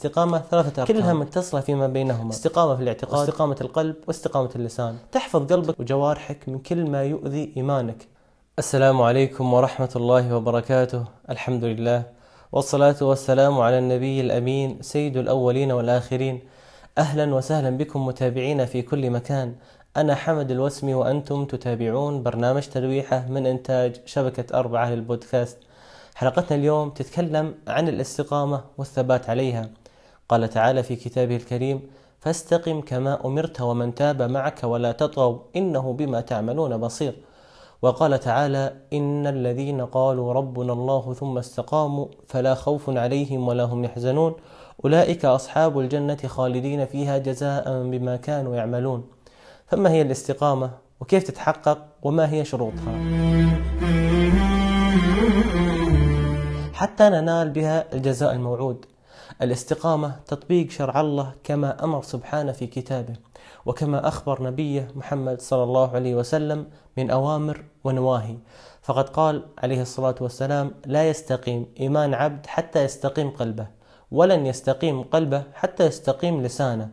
استقامة ثلاثة أركان كلها متصلة فيما بينهما استقامة في الاعتقاد استقامة القلب واستقامة اللسان تحفظ قلبك وجوارحك من كل ما يؤذي إيمانك السلام عليكم ورحمة الله وبركاته الحمد لله والصلاة والسلام على النبي الأمين سيد الأولين والآخرين أهلا وسهلا بكم متابعينا في كل مكان أنا حمد الوسمي وأنتم تتابعون برنامج تلويحة من إنتاج شبكة أربعة للبودكاست حلقتنا اليوم تتكلم عن الاستقامة والثبات عليها قال تعالى في كتابه الكريم فاستقم كما امرت ومن تاب معك ولا تطغوا انه بما تعملون بصير وقال تعالى ان الذين قالوا ربنا الله ثم استقاموا فلا خوف عليهم ولا هم يحزنون اولئك اصحاب الجنه خالدين فيها جزاء بما كانوا يعملون فما هي الاستقامه وكيف تتحقق وما هي شروطها حتى ننال بها الجزاء الموعود الاستقامة تطبيق شرع الله كما أمر سبحانه في كتابه وكما أخبر نبيه محمد صلى الله عليه وسلم من أوامر ونواهي فقد قال عليه الصلاة والسلام لا يستقيم إيمان عبد حتى يستقيم قلبه ولن يستقيم قلبه حتى يستقيم لسانه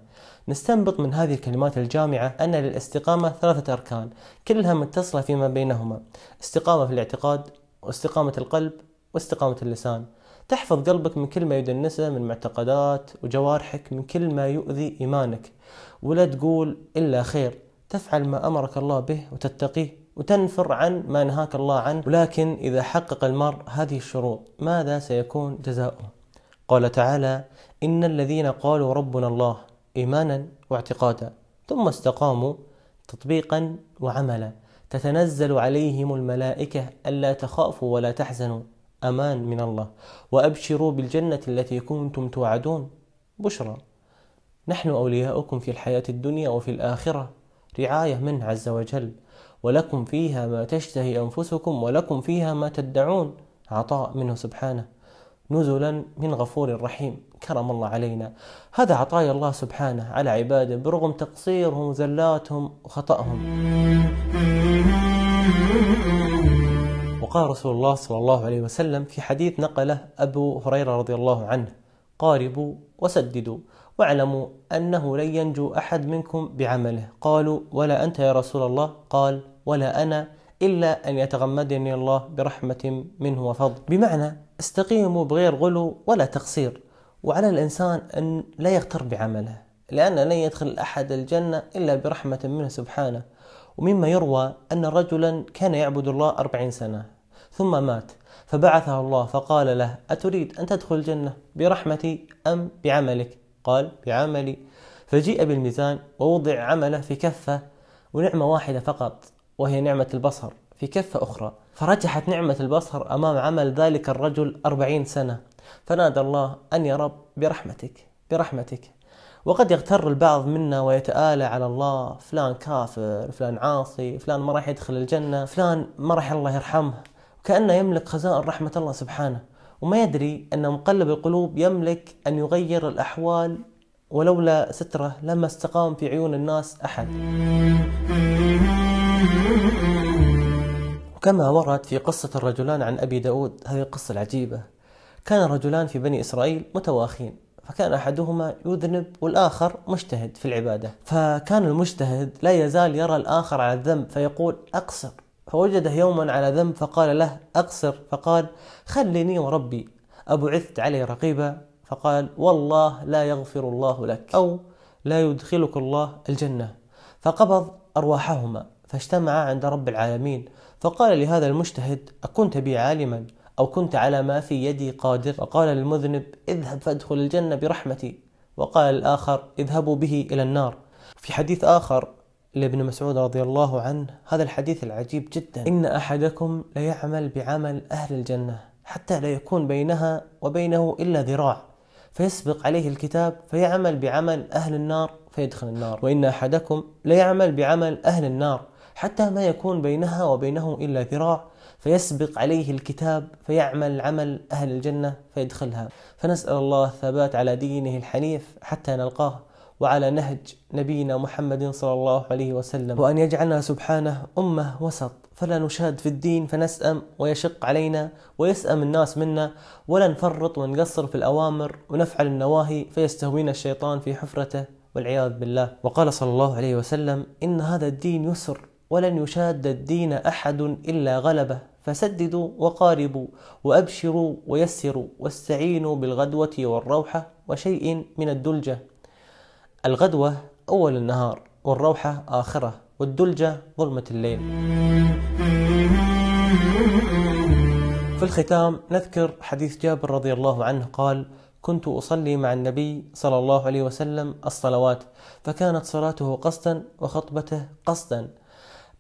نستنبط من هذه الكلمات الجامعة أن للاستقامة ثلاثة أركان كلها متصلة فيما بينهما استقامة في الاعتقاد واستقامة القلب واستقامة اللسان تحفظ قلبك من كل ما يدنسه من معتقدات وجوارحك من كل ما يؤذي إيمانك ولا تقول إلا خير تفعل ما أمرك الله به وتتقيه وتنفر عن ما نهاك الله عنه ولكن إذا حقق المرء هذه الشروط ماذا سيكون جزاؤه قال تعالى إن الذين قالوا ربنا الله إيمانا واعتقادا ثم استقاموا تطبيقا وعملا تتنزل عليهم الملائكة ألا تخافوا ولا تحزنوا أمان من الله وأبشروا بالجنة التي كنتم توعدون بشرى نحن أولياؤكم في الحياة الدنيا وفي الآخرة رعاية منه عز وجل ولكم فيها ما تشتهي أنفسكم ولكم فيها ما تدعون عطاء منه سبحانه نزلا من غفور رحيم كرم الله علينا هذا عطايا الله سبحانه على عباده برغم تقصيرهم وزلاتهم وخطأهم قال رسول الله صلى الله عليه وسلم في حديث نقله أبو هريرة رضي الله عنه قاربوا وسددوا واعلموا أنه لن ينجو أحد منكم بعمله قالوا ولا أنت يا رسول الله قال ولا أنا إلا أن يتغمدني الله برحمة منه وفضل بمعنى استقيموا بغير غلو ولا تقصير وعلى الإنسان أن لا يغتر بعمله لأن لن يدخل أحد الجنة إلا برحمة منه سبحانه ومما يروى أن رجلا كان يعبد الله أربعين سنة ثم مات فبعثه الله فقال له أتريد أن تدخل الجنة برحمتي أم بعملك قال بعملي فجيء بالميزان ووضع عمله في كفة ونعمة واحدة فقط وهي نعمة البصر في كفة أخرى فرجحت نعمة البصر أمام عمل ذلك الرجل أربعين سنة فنادى الله أن يا رب برحمتك برحمتك وقد يغتر البعض منا ويتآلى على الله فلان كافر فلان عاصي فلان ما راح يدخل الجنة فلان ما راح الله يرحمه كأنه يملك خزائن رحمة الله سبحانه وما يدري أن مقلب القلوب يملك أن يغير الأحوال ولولا ستره لما استقام في عيون الناس أحد كما ورد في قصة الرجلان عن أبي داود هذه القصة العجيبة كان رجلان في بني إسرائيل متواخين فكان أحدهما يذنب والآخر مجتهد في العبادة فكان المجتهد لا يزال يرى الآخر على الذنب فيقول أقصر فوجده يوما على ذنب فقال له أقصر فقال خلني وربي أبعثت علي رقيبا فقال والله لا يغفر الله لك أو لا يدخلك الله الجنة فقبض أرواحهما فاجتمعا عند رب العالمين فقال لهذا المجتهد أكنت بي عالما أو كنت على ما في يدي قادر وقال للمذنب اذهب فادخل الجنة برحمتي وقال الآخر اذهبوا به إلى النار في حديث آخر لابن مسعود رضي الله عنه هذا الحديث العجيب جدا إن أحدكم ليعمل بعمل أهل الجنة حتى لا يكون بينها وبينه إلا ذراع فيسبق عليه الكتاب فيعمل بعمل أهل النار فيدخل النار وإن أحدكم ليعمل بعمل أهل النار حتى ما يكون بينها وبينه إلا ذراع فيسبق عليه الكتاب فيعمل عمل أهل الجنة فيدخلها فنسأل الله الثبات على دينه الحنيف حتى نلقاه وعلى نهج نبينا محمد صلى الله عليه وسلم وأن يجعلنا سبحانه أمة وسط فلا نشاد في الدين فنسأم ويشق علينا ويسأم الناس منا ولا نفرط ونقصر في الأوامر ونفعل النواهي فيستهوينا الشيطان في حفرته والعياذ بالله وقال صلى الله عليه وسلم إن هذا الدين يسر ولن يشاد الدين أحد إلا غلبه فسددوا وقاربوا وأبشروا ويسروا واستعينوا بالغدوة والروحة وشيء من الدلجة الغدوة أول النهار والروحة آخره والدلجة ظلمة الليل في الختام نذكر حديث جابر رضي الله عنه قال كنت أصلي مع النبي صلى الله عليه وسلم الصلوات فكانت صلاته قصدا وخطبته قصدا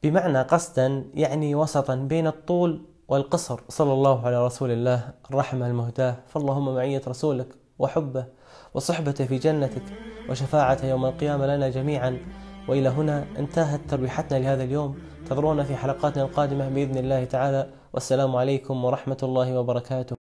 بمعنى قصدا يعني وسطا بين الطول والقصر صلى الله على رسول الله الرحمة المهداة فاللهم معية رسولك وحبه وصحبته في جنتك وشفاعته يوم القيامة لنا جميعا وإلى هنا انتهت ترويحتنا لهذا اليوم تظرونا في حلقاتنا القادمة بإذن الله تعالى والسلام عليكم ورحمة الله وبركاته